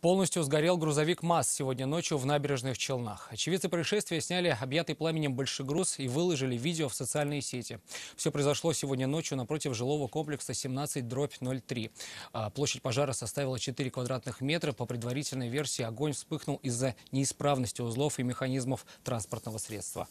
Полностью сгорел грузовик МАЗ сегодня ночью в набережных Челнах. Очевидцы происшествия сняли объятый пламенем большегруз и выложили видео в социальные сети. Все произошло сегодня ночью напротив жилого комплекса 17 03. А, площадь пожара составила 4 квадратных метра. По предварительной версии огонь вспыхнул из-за неисправности узлов и механизмов транспортного средства.